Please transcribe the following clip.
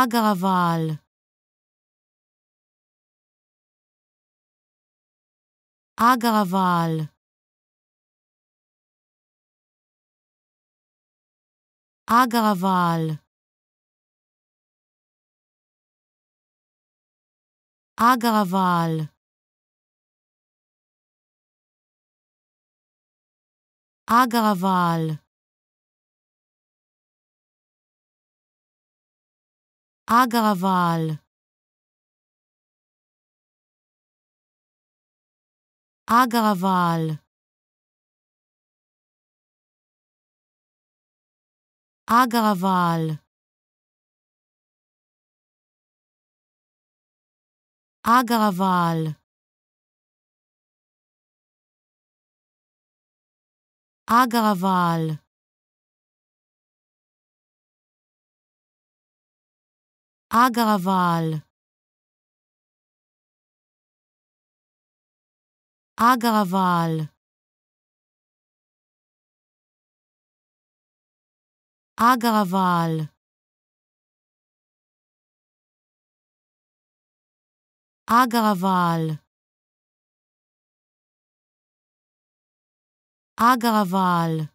אגר אבל. אגר אבל. אגר אבל. אגר אבל. אגר אבל. אגר אבל. אגר אבל. אגר אבל. אגר אבל.